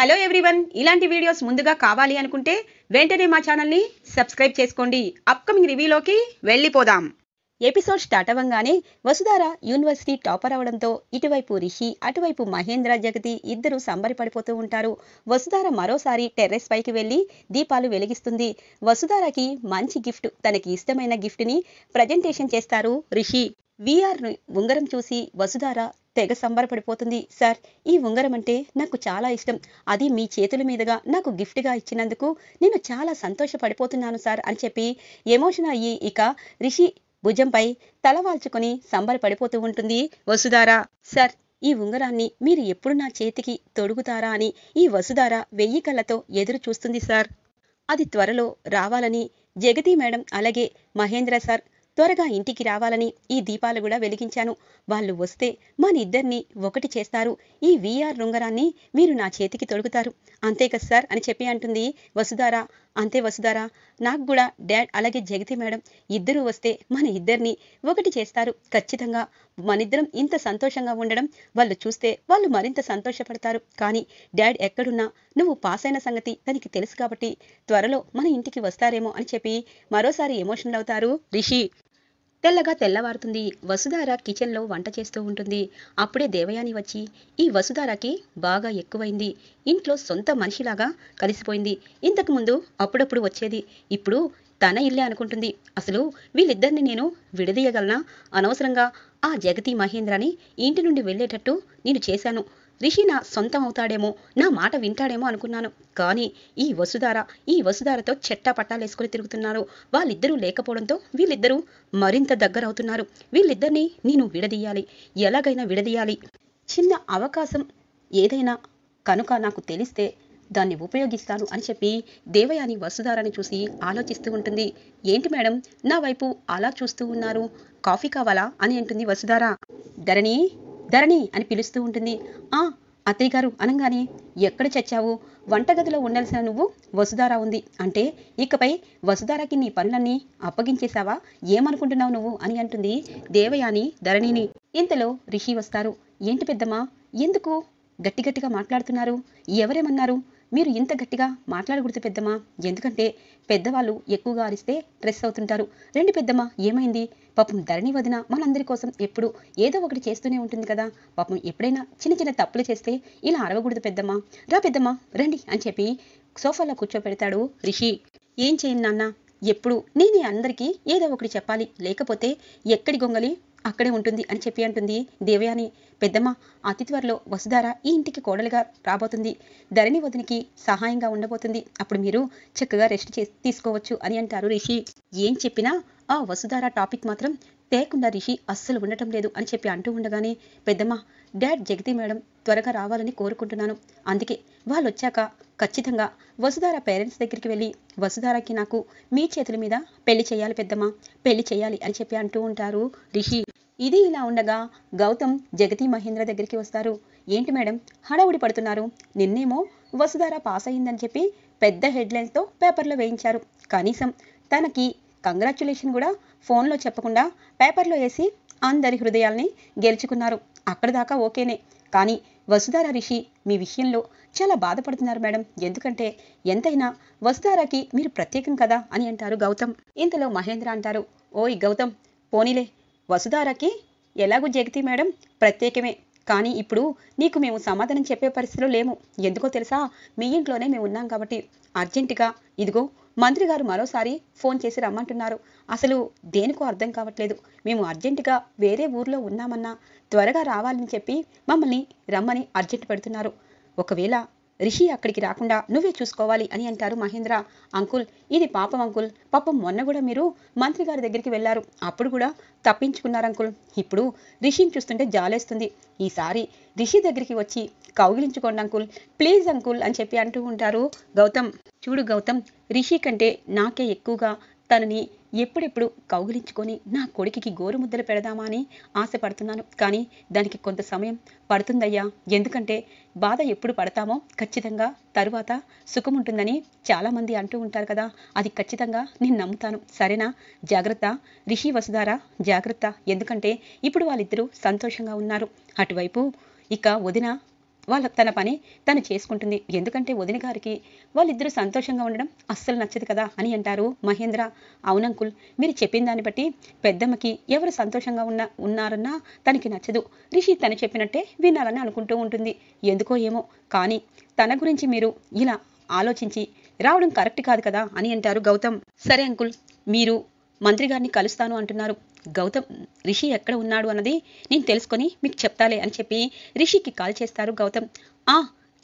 hello everyone ఇలాంటి videos ముందుగా కావాలి అనుకుంటే వెంటనే మా ఛానల్ని సబ్స్క్రైబ్ చేసుకోండి అప్కమింగ్ రివ్యూలోకి వెళ్ళిపోదాం ఎపిసోడ్ స్టార్ట్ అవ్వగానే వసుధార యూనివర్సిటీ టాపర్ అవడంతో ఇటువైపు రిషి అటువైపు మహేంద్ర జగతి ఇద్దరు సంబరి పడిపోతూ ఉంటారు వసుధార మరోసారి టెర్రస్ పైకి వెళ్ళి దీపాలు వెలిగిస్తుంది వసుధారకి మంచి గిఫ్ట్ తనకి ఇష్టమైన గిఫ్ట్ని ప్రజెంటేషన్ చేస్తారు రిషి విఆర్ ఉంగరం చూసి వసుధార తెగ సంబరపడిపోతుంది సార్ ఈ ఉంగరం అంటే నాకు చాలా ఇష్టం అది మీ చేతుల మీదుగా నాకు గిఫ్ట్గా ఇచ్చినందుకు నేను చాలా సంతోషపడిపోతున్నాను సార్ అని చెప్పి ఎమోషన్ అయ్యి ఇక రిషి భుజంపై తల వాల్చుకొని సంబరపడిపోతూ ఉంటుంది వసుధారా సార్ ఈ ఉంగరాన్ని మీరు ఎప్పుడు నా చేతికి తొడుగుతారా అని ఈ వసుధార వెయ్యి కళ్ళతో ఎదురు చూస్తుంది సార్ అది త్వరలో రావాలని జగతి మేడం అలాగే మహేంద్ర సార్ త్వరగా ఇంటికి రావాలని ఈ దీపాలు కూడా వెలిగించాను వాళ్ళు వస్తే ఇద్దరిని ఒకటి చేస్తారు ఈ వీఆర్ రుంగరాన్ని మీరు నా చేతికి తొడుగుతారు అంతే కదా సార్ అని చెప్పి అంటుంది వసుధార అంతే వసుధారా నాకు కూడా డాడ్ అలాగే జగతి మేడం ఇద్దరూ వస్తే మన ఇద్దరిని ఒకటి చేస్తారు ఖచ్చితంగా మనిద్దరం ఇంత సంతోషంగా ఉండడం వాళ్ళు చూస్తే వాళ్ళు మరింత సంతోషపడతారు కానీ డాడ్ ఎక్కడున్నా నువ్వు పాస్ అయిన సంగతి తనకి తెలుసు కాబట్టి త్వరలో మన ఇంటికి వస్తారేమో అని చెప్పి మరోసారి ఎమోషనల్ అవుతారు రిషి తెల్లగా తెల్లవారుతుంది వసుధార కిచెన్లో వంట చేస్తూ ఉంటుంది అప్పుడే దేవయాని వచ్చి ఈ వసుధారకి బాగా ఎక్కువైంది ఇంట్లో సొంత మనిషిలాగా కలిసిపోయింది ఇంతకుముందు అప్పుడప్పుడు వచ్చేది ఇప్పుడు తన ఇల్లే అనుకుంటుంది అసలు వీళ్ళిద్దరిని నేను విడదీయగలనా అనవసరంగా ఆ జగతి మహేంద్రని ఇంటి నుండి వెళ్ళేటట్టు నేను చేశాను రిషి నా సొంతమవుతాడేమో నా మాట వింటాడేమో అనుకున్నాను కానీ ఈ వసుధార ఈ వసుధారతో చెట్టా పట్టాలేసుకుని తిరుగుతున్నారు వాళ్ళిద్దరూ లేకపోవడంతో వీళ్ళిద్దరూ మరింత దగ్గరవుతున్నారు వీళ్ళిద్దరినీ నేను విడదీయాలి ఎలాగైనా విడదీయాలి చిన్న అవకాశం ఏదైనా కనుక నాకు తెలిస్తే దాన్ని ఉపయోగిస్తాను అని చెప్పి దేవయాని వసుధారని చూసి ఆలోచిస్తూ ఉంటుంది ఏంటి మేడం నా వైపు అలా చూస్తూ ఉన్నారు కాఫీ కావాలా అని అంటుంది వసుధార ధరణి ధరణి అని పిలుస్తూ ఉంటుంది ఆ అత్తయ్య గారు అనగానే ఎక్కడ చచ్చావు వంటగదిలో ఉండాల్సిన నువ్వు వసుధారా ఉంది అంటే ఇకపై వసుధారాకి నీ పనులన్నీ అప్పగించేశావా ఏమనుకుంటున్నావు నువ్వు అని అంటుంది దేవయాని ధరణిని ఇంతలో రిషి వస్తారు ఏంటి పెద్దమ్మా ఎందుకు గట్టి గట్టిగా మాట్లాడుతున్నారు ఎవరేమన్నారు మీరు ఇంత గట్టిగా మాట్లాడకూడదు పెద్దమ్మా ఎందుకంటే పెద్దవాళ్ళు ఎక్కువగా అరిస్తే స్ట్రెస్ అవుతుంటారు రెండు పెద్దమ్మ ఏమైంది పాపం ధరణి వదిన మనందరి కోసం ఎప్పుడు ఏదో ఒకటి చేస్తూనే ఉంటుంది కదా పాపం ఎప్పుడైనా చిన్న చిన్న తప్పులు చేస్తే ఇలా అరవకూడదు పెద్దమ్మ రా పెద్దమ్మ రండి అని చెప్పి సోఫాలో కూర్చోపెడతాడు రిషి ఏం చేయండి నాన్న ఎప్పుడు నేనే అందరికీ ఏదో ఒకటి చెప్పాలి లేకపోతే ఎక్కడి గొంగలి అక్కడే ఉంటుంది అని చెప్పి అంటుంది దేవయాని పెద్దమ్మ అతి త్వరలో వసుధార ఈ ఇంటికి కోడలుగా రాబోతుంది ధరణి వదినికి సహాయంగా ఉండబోతుంది అప్పుడు మీరు చక్కగా రెస్ట్ చేసి తీసుకోవచ్చు అని అంటారు రిషి ఏం చెప్పినా ఆ వసుధార టాపిక్ మాత్రం తేకుండా రిషి అస్సలు ఉండటం లేదు అని చెప్పి అంటూ ఉండగానే పెద్దమ్మ డాడ్ జగతి మేడం త్వరగా రావాలని కోరుకుంటున్నాను అందుకే వాళ్ళు వచ్చాక ఖచ్చితంగా వసుధార పేరెంట్స్ దగ్గరికి వెళ్ళి వసుధారకి నాకు మీ చేతుల మీద పెళ్లి చేయాలి పెద్దమ్మ పెళ్లి చేయాలి అని చెప్పి అంటూ ఉంటారు రిషి ఇది ఇలా ఉండగా గౌతమ్ జగతి మహేంద్ర దగ్గరికి వస్తారు ఏంటి మేడం హడావుడి పడుతున్నారు నిన్నేమో వసుధార పాస్ అయిందని చెప్పి పెద్ద హెడ్లైన్స్తో పేపర్లో వేయించారు కనీసం తనకి కంగ్రాచులేషన్ కూడా ఫోన్లో చెప్పకుండా పేపర్లో వేసి అందరి హృదయాల్ని గెలుచుకున్నారు అక్కడ దాకా ఓకేనే కానీ వసుధార రిషి మీ విషయంలో చాలా బాధపడుతున్నారు మేడం ఎందుకంటే ఎంతైనా వసుధారాకి మీరు ప్రత్యేకం కదా అని అంటారు గౌతమ్ ఇంతలో మహేంద్ర అంటారు ఓయ్ గౌతమ్ పోనీలే వసుధారాకి ఎలాగూ జగతి మేడం ప్రత్యేకమే కానీ ఇప్పుడు నీకు మేము సమాధానం చెప్పే పరిస్థితిలో లేము ఎందుకో తెలుసా మీ ఇంట్లోనే మేము ఉన్నాం కాబట్టి అర్జెంటుగా ఇదిగో మంత్రి గారు మరోసారి ఫోన్ చేసి రమ్మంటున్నారు అసలు దేనికో అర్థం కావట్లేదు మేము అర్జెంటుగా వేరే ఊర్లో ఉన్నామన్నా త్వరగా రావాలని చెప్పి మమ్మల్ని రమ్మని అర్జెంటు పెడుతున్నారు ఒకవేళ రిషి అక్కడికి రాకుండా నువ్వే చూసుకోవాలి అని అంటారు మహేంద్ర అంకుల్ ఇది పాపం అంకుల్ పాపం మొన్న కూడా మీరు మంత్రి గారి దగ్గరికి వెళ్ళారు అప్పుడు కూడా తప్పించుకున్నారు అంకుల్ ఇప్పుడు రిషిని చూస్తుంటే జాలేస్తుంది ఈసారి రిషి దగ్గరికి వచ్చి కౌగిలించుకోండి అంకుల్ ప్లీజ్ అంకుల్ అని చెప్పి అంటూ ఉంటారు గౌతమ్ చూడు గౌతమ్ రిషి కంటే నాకే ఎక్కువగా తనని ఎప్పుడెప్పుడు కౌగిలించుకొని నా కొడుకుకి గోరుముద్దలు పెడదామా అని ఆశపడుతున్నాను కానీ దానికి కొంత సమయం పడుతుందయ్యా ఎందుకంటే బాధ ఎప్పుడు పడతామో ఖచ్చితంగా తరువాత సుఖం ఉంటుందని చాలామంది అంటూ ఉంటారు కదా అది ఖచ్చితంగా నేను నమ్ముతాను సరేనా జాగ్రత్త రిషి వసుధారా జాగ్రత్త ఎందుకంటే ఇప్పుడు వాళ్ళిద్దరూ సంతోషంగా ఉన్నారు అటువైపు ఇక వదిన వాళ్ళ తన పని తను చేసుకుంటుంది ఎందుకంటే వదిన గారికి వాళ్ళిద్దరూ సంతోషంగా ఉండడం అస్సలు నచ్చదు కదా అని అంటారు మహేంద్ర అవునంకుల్ మీరు చెప్పిన దాన్ని బట్టి పెద్దమ్మకి ఎవరు సంతోషంగా ఉన్న ఉన్నారన్నా తనకి నచ్చదు రిషి తను చెప్పినట్టే వినాలని అనుకుంటూ ఉంటుంది ఎందుకో ఏమో కానీ తన గురించి మీరు ఇలా ఆలోచించి రావడం కరెక్ట్ కాదు కదా అని అంటారు గౌతమ్ సరే అంకుల్ మీరు మంత్రి గారిని కలుస్తాను అంటున్నారు గౌతమ్ రిషి ఎక్కడ ఉన్నాడు అన్నది నేను తెలుసుకొని మీకు చెప్తాలే అని చెప్పి రిషికి కాల్ చేస్తారు గౌతమ్ ఆ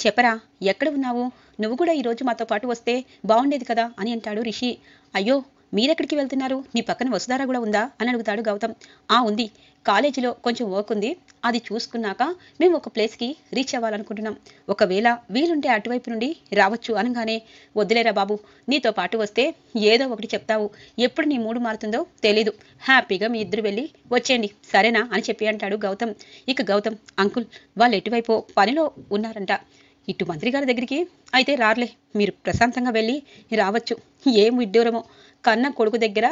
చెప్పరా ఎక్కడ ఉన్నావు నువ్వు కూడా ఈరోజు మాతో పాటు వస్తే బాగుండేది కదా అని అంటాడు రిషి అయ్యో మీరెక్కడికి వెళ్తున్నారు మీ పక్కన వసుధారా కూడా ఉందా అని అడుగుతాడు గౌతమ్ ఆ ఉంది కాలేజీలో కొంచెం వర్క్ ఉంది అది చూసుకున్నాక మేము ఒక ప్లేస్కి రీచ్ అవ్వాలనుకుంటున్నాం ఒకవేళ వీలుంటే అటువైపు నుండి రావచ్చు అనగానే వద్దులేరా బాబు నీతో పాటు వస్తే ఏదో ఒకటి చెప్తావు ఎప్పుడు నీ మూడు మారుతుందో తెలీదు హ్యాపీగా మీ ఇద్దరు వెళ్ళి వచ్చేయండి సరేనా అని చెప్పి అంటాడు గౌతమ్ ఇక గౌతమ్ అంకుల్ వాళ్ళు ఎటువైపు పనిలో ఉన్నారంట ఇటు మంత్రి గారి దగ్గరికి అయితే రార్లే మీరు ప్రశాంతంగా వెళ్ళి రావచ్చు ఏం విడ్డూరమో కన్న కొడుకు దగ్గర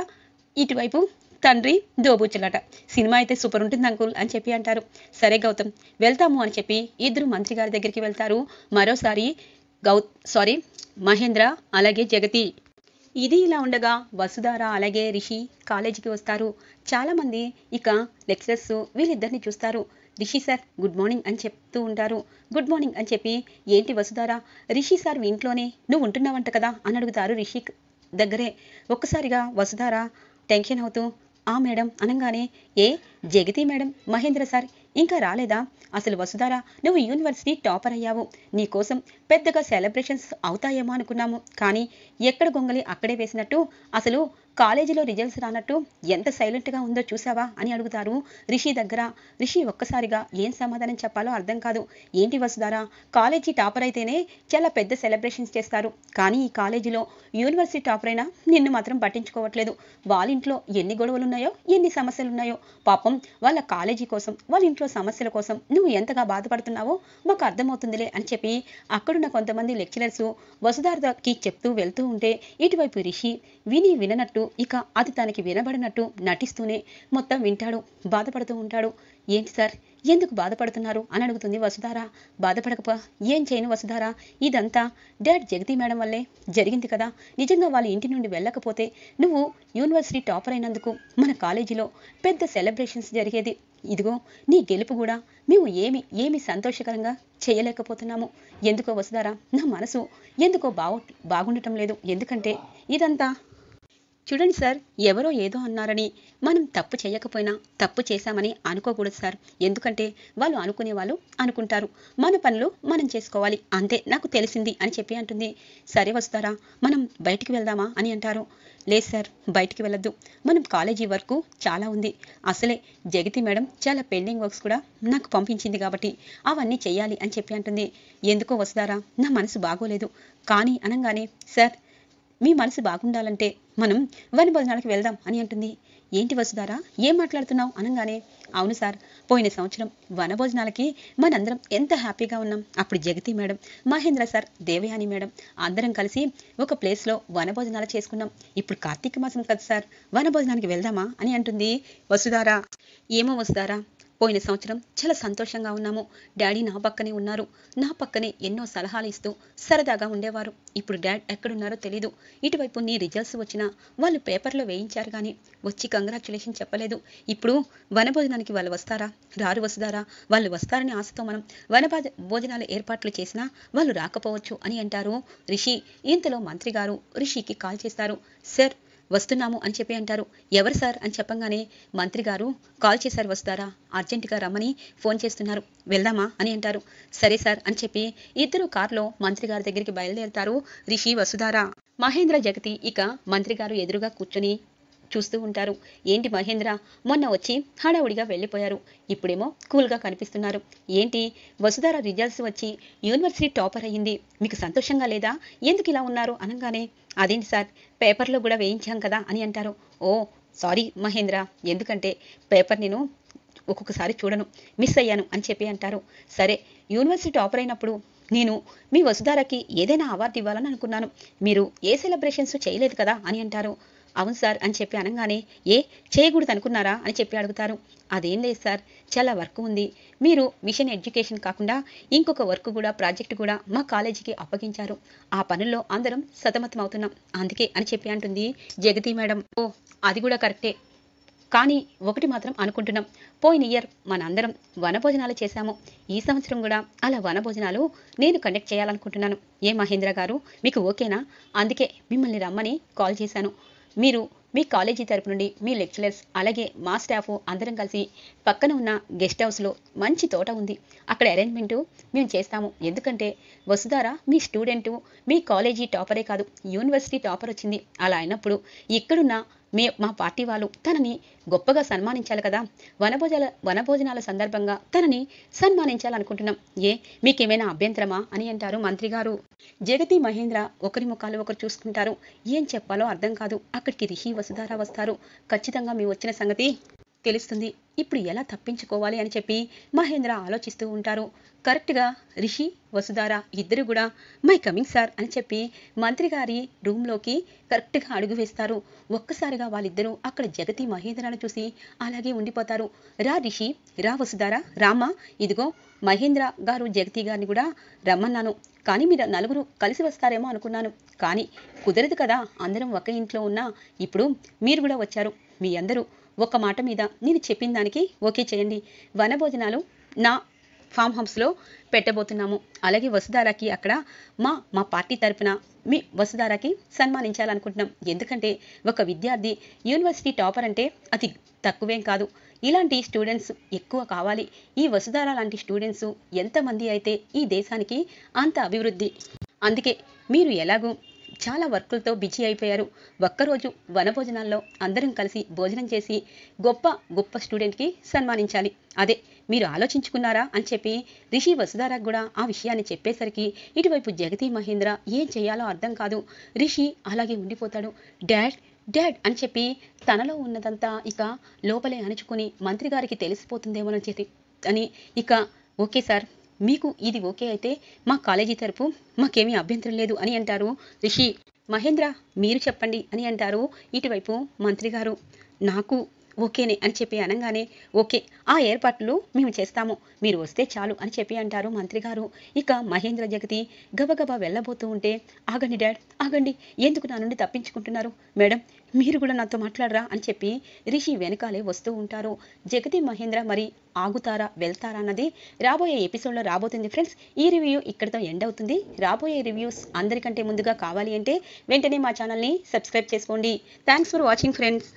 ఇటువైపు తండ్రి దోబూచులట సినిమా అయితే సూపర్ ఉంటుంది అంకుల్ అని చెప్పి అంటారు సరే గౌతమ్ వెళ్తాము అని చెప్పి ఇద్దరు మంత్రి గారి దగ్గరికి వెళ్తారు మరోసారి గౌ సారీ మహేంద్ర అలాగే జగతి ఇది ఇలా ఉండగా వసుధార అలాగే రిషి కాలేజీకి వస్తారు చాలామంది ఇక లెక్చరర్స్ వీళ్ళిద్దరిని చూస్తారు రిషి సార్ గుడ్ మార్నింగ్ అని చెప్తూ ఉంటారు గుడ్ మార్నింగ్ అని చెప్పి ఏంటి వసుధారా రిషి సార్ ఇంట్లోనే నువ్వు ఉంటున్నావంట కదా అని అడుగుతారు రిషి దగ్గరే ఒక్కసారిగా వసుధార టెన్షన్ అవుతూ ఆ మేడం అనగానే ఏ జగతి మేడం మహేంద్ర సార్ ఇంకా రాలేదా అసలు వసుధారా నువ్వు యూనివర్సిటీ టాపర్ అయ్యావు నీకోసం పెద్దగా సెలబ్రేషన్స్ అవుతాయేమో అనుకున్నాము కానీ ఎక్కడ గొంగలి అక్కడే వేసినట్టు అసలు కాలేజీలో రిజల్ట్స్ రానట్టు ఎంత సైలెంట్గా ఉందో చూసావా అని అడుగుతారు రిషి దగ్గర రిషి ఒక్కసారిగా ఏం సమాధానం చెప్పాలో అర్థం కాదు ఏంటి వసుధారా కాలేజీ టాపర్ అయితేనే చాలా పెద్ద సెలబ్రేషన్స్ చేస్తారు కానీ ఈ కాలేజీలో యూనివర్సిటీ టాపర్ అయినా నిన్ను మాత్రం పట్టించుకోవట్లేదు వాళ్ళ ఇంట్లో ఎన్ని గొడవలు ఉన్నాయో ఎన్ని సమస్యలు ఉన్నాయో పాపం వాళ్ళ కాలేజీ కోసం వాళ్ళ ఇంట్లో సమస్యల కోసం నువ్వు ఎంతగా బాధపడుతున్నావో మాకు అర్థమవుతుందిలే అని చెప్పి అక్కడున్న కొంతమంది లెక్చరర్స్ వసుధారకి చెప్తూ వెళ్తూ ఉంటే ఇటువైపు రిషి విని విననట్టు ఇక అది తనకి వినబడినట్టు నటిస్తూనే మొత్తం వింటాడు బాధపడుతూ ఉంటాడు ఏంటి సార్ ఎందుకు బాధపడుతున్నారు అని అడుగుతుంది వసుధార బాధపడకపో ఏం చేయను వసుధార ఇదంతా డాడ్ జగతి మేడం వల్లే జరిగింది కదా నిజంగా వాళ్ళ ఇంటి నుండి వెళ్ళకపోతే నువ్వు యూనివర్సిటీ టాపర్ అయినందుకు మన కాలేజీలో పెద్ద సెలబ్రేషన్స్ జరిగేది ఇదిగో నీ గెలుపు కూడా మేము ఏమి ఏమి సంతోషకరంగా చేయలేకపోతున్నాము ఎందుకో వసుధార నా మనసు ఎందుకో బాగు బాగుండటం లేదు ఎందుకంటే ఇదంతా చూడండి సార్ ఎవరో ఏదో అన్నారని మనం తప్పు చేయకపోయినా తప్పు చేశామని అనుకోకూడదు సార్ ఎందుకంటే వాళ్ళు అనుకునే వాళ్ళు అనుకుంటారు మన పనులు మనం చేసుకోవాలి అంతే నాకు తెలిసింది అని చెప్పి అంటుంది సరే వస్తారా మనం బయటికి వెళ్దామా అని అంటారు లేదు సార్ బయటికి వెళ్ళొద్దు మనం కాలేజీ వర్క్ చాలా ఉంది అసలే జగతి మేడం చాలా పెండింగ్ వర్క్స్ కూడా నాకు పంపించింది కాబట్టి అవన్నీ చేయాలి అని చెప్పి అంటుంది ఎందుకో వస్తారా నా మనసు బాగోలేదు కానీ అనగానే సార్ మీ మనసు బాగుండాలంటే మనం భోజనాలకు వెళ్దాం అని అంటుంది ఏంటి వసుధారా ఏం మాట్లాడుతున్నావు అనగానే అవును సార్ పోయిన సంవత్సరం వనభోజనాలకి మనందరం ఎంత హ్యాపీగా ఉన్నాం అప్పుడు Jagathi madam Mahendra sir Devayani madam అందరం కలిసి ఒక ప్లేస్లో వనభోజనాలు చేసుకున్నాం ఇప్పుడు కార్తీక మాసం కదా సార్ వనభోజనానికి వెళ్దామా అని అంటుంది వసుధారా ఏమో వసుధారా పోయిన సంవత్సరం చాలా సంతోషంగా ఉన్నాము డాడీ నా పక్కనే ఉన్నారు నా పక్కనే ఎన్నో సలహాలు ఇస్తూ సరదాగా ఉండేవారు ఇప్పుడు డాడ్ ఎక్కడున్నారో తెలీదు ఇటువైపు నీ రిజల్ట్స్ వచ్చినా వాళ్ళు పేపర్లో వేయించారు కానీ వచ్చి కంగ్రాచులేషన్ చెప్పలేదు ఇప్పుడు వనభోజనానికి వాళ్ళు వస్తారా రారు వస్తారా వాళ్ళు వస్తారని ఆశతో మనం వన భోజనాలు ఏర్పాట్లు చేసినా వాళ్ళు రాకపోవచ్చు అని అంటారు రిషి ఇంతలో మంత్రి గారు రిషికి కాల్ చేస్తారు సార్ వస్తున్నాము అని చెప్పి అంటారు ఎవరు సార్ అని చెప్పంగానే మంత్రి గారు కాల్ చేశారు వస్తారా అర్జెంటుగా రమ్మని ఫోన్ చేస్తున్నారు వెళ్దామా అని అంటారు సరే సార్ అని చెప్పి ఇద్దరు కార్లో మంత్రి గారి దగ్గరికి బయలుదేరుతారు రిషి వసుధారా మహేంద్ర జగతి ఇక మంత్రి గారు ఎదురుగా కూర్చొని చూస్తూ ఉంటారు ఏంటి మహేంద్ర మొన్న వచ్చి హడావుడిగా వెళ్ళిపోయారు ఇప్పుడేమో కూల్గా కనిపిస్తున్నారు ఏంటి వసుధార రిజల్ట్స్ వచ్చి యూనివర్సిటీ టాపర్ అయ్యింది మీకు సంతోషంగా లేదా ఎందుకు ఇలా ఉన్నారు అనగానే అదేంటి సార్ పేపర్లో కూడా వేయించాం కదా అని అంటారు ఓ సారీ మహేంద్ర ఎందుకంటే పేపర్ నేను ఒక్కొక్కసారి చూడను మిస్ అయ్యాను అని చెప్పి అంటారు సరే యూనివర్సిటీ టాపర్ అయినప్పుడు నేను మీ వసుధారకి ఏదైనా అవార్డు ఇవ్వాలని అనుకున్నాను మీరు ఏ సెలబ్రేషన్స్ చేయలేదు కదా అని అంటారు అవును సార్ అని చెప్పి అనగానే ఏ చేయకూడదు అనుకున్నారా అని చెప్పి అడుగుతారు అదేం లేదు సార్ చాలా వర్క్ ఉంది మీరు మిషన్ ఎడ్యుకేషన్ కాకుండా ఇంకొక వర్క్ కూడా ప్రాజెక్ట్ కూడా మా కాలేజీకి అప్పగించారు ఆ పనుల్లో అందరం సతమతం అవుతున్నాం అందుకే అని చెప్పి అంటుంది జగతి మేడం ఓ అది కూడా కరెక్టే కానీ ఒకటి మాత్రం అనుకుంటున్నాం పోయిన ఇయర్ మనందరం వనభోజనాలు చేశాము ఈ సంవత్సరం కూడా అలా వనభోజనాలు నేను కండక్ట్ చేయాలనుకుంటున్నాను ఏ మహేంద్ర గారు మీకు ఓకేనా అందుకే మిమ్మల్ని రమ్మని కాల్ చేశాను మీరు మీ కాలేజీ తరపు నుండి మీ లెక్చరర్స్ అలాగే మా స్టాఫ్ అందరం కలిసి పక్కన ఉన్న గెస్ట్ హౌస్లో మంచి తోట ఉంది అక్కడ అరేంజ్మెంటు మేము చేస్తాము ఎందుకంటే వసుధార మీ స్టూడెంటు మీ కాలేజీ టాపరే కాదు యూనివర్సిటీ టాపర్ వచ్చింది అలా అయినప్పుడు ఇక్కడున్న మీ మా పార్టీ వాళ్ళు తనని గొప్పగా సన్మానించాలి కదా వనభోజన వనభోజనాల సందర్భంగా తనని సన్మానించాలనుకుంటున్నాం ఏ మీకేమైనా అభ్యంతరమా అని అంటారు మంత్రి గారు జగతి మహేంద్ర ఒకరి ముఖాలు ఒకరు చూసుకుంటారు ఏం చెప్పాలో అర్థం కాదు అక్కడికి రిషి వసుధార వస్తారు ఖచ్చితంగా మీ వచ్చిన సంగతి తెలుస్తుంది ఇప్పుడు ఎలా తప్పించుకోవాలి అని చెప్పి మహేంద్ర ఆలోచిస్తూ ఉంటారు కరెక్ట్గా రిషి వసుధార ఇద్దరు కూడా మై కమింగ్ సార్ అని చెప్పి మంత్రి గారి రూమ్లోకి కరెక్ట్గా అడుగు వేస్తారు ఒక్కసారిగా వాళ్ళిద్దరూ అక్కడ జగతి మహేంద్రను చూసి అలాగే ఉండిపోతారు రా రిషి రా వసుధార రామ ఇదిగో మహేంద్ర గారు జగతి గారిని కూడా రమ్మన్నాను కానీ మీరు నలుగురు కలిసి వస్తారేమో అనుకున్నాను కానీ కుదరదు కదా అందరం ఒక ఇంట్లో ఉన్నా ఇప్పుడు మీరు కూడా వచ్చారు మీ అందరూ ఒక మాట మీద నేను చెప్పిన దానికి ఓకే చేయండి వనభోజనాలు నా ఫామ్ హౌస్లో పెట్టబోతున్నాము అలాగే వసుధారాకి అక్కడ మా మా పార్టీ తరఫున మీ వసుధారాకి సన్మానించాలనుకుంటున్నాం ఎందుకంటే ఒక విద్యార్థి యూనివర్సిటీ టాపర్ అంటే అది తక్కువేం కాదు ఇలాంటి స్టూడెంట్స్ ఎక్కువ కావాలి ఈ వసుధార లాంటి స్టూడెంట్స్ ఎంతమంది అయితే ఈ దేశానికి అంత అభివృద్ధి అందుకే మీరు ఎలాగూ చాలా వర్కులతో బిజీ అయిపోయారు ఒక్కరోజు వనభోజనాల్లో అందరం కలిసి భోజనం చేసి గొప్ప గొప్ప స్టూడెంట్కి సన్మానించాలి అదే మీరు ఆలోచించుకున్నారా అని చెప్పి రిషి వసుధారా కూడా ఆ విషయాన్ని చెప్పేసరికి ఇటువైపు జగతి మహేంద్ర ఏం చేయాలో అర్థం కాదు రిషి అలాగే ఉండిపోతాడు డాడ్ డాడ్ అని చెప్పి తనలో ఉన్నదంతా ఇక లోపలే అణుచుకుని మంత్రి గారికి అని చెప్పి అని ఇక ఓకే సార్ మీకు ఇది ఓకే అయితే మా కాలేజీ తరపు మాకేమీ అభ్యంతరం లేదు అని అంటారు రిషి మహేంద్ర మీరు చెప్పండి అని అంటారు ఇటువైపు మంత్రి గారు నాకు ఓకేనే అని చెప్పి అనగానే ఓకే ఆ ఏర్పాట్లు మేము చేస్తాము మీరు వస్తే చాలు అని చెప్పి అంటారు మంత్రి గారు ఇక మహేంద్ర జగతి గబగబా వెళ్ళబోతూ ఉంటే ఆగండి డాడ్ ఆగండి ఎందుకు నా నుండి తప్పించుకుంటున్నారు మేడం మీరు కూడా నాతో మాట్లాడరా అని చెప్పి రిషి వెనకాలే వస్తూ ఉంటారు జగతి మహేంద్ర మరి ఆగుతారా వెళ్తారా అన్నది రాబోయే ఎపిసోడ్లో రాబోతుంది ఫ్రెండ్స్ ఈ రివ్యూ ఇక్కడితో ఎండ్ అవుతుంది రాబోయే రివ్యూస్ అందరికంటే ముందుగా కావాలి అంటే వెంటనే మా ఛానల్ని సబ్స్క్రైబ్ చేసుకోండి థ్యాంక్స్ ఫర్ వాచింగ్ ఫ్రెండ్స్